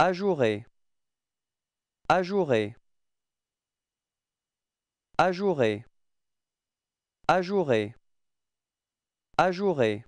Ajouré. Ajouré. Ajouré. Ajouré. Ajouré.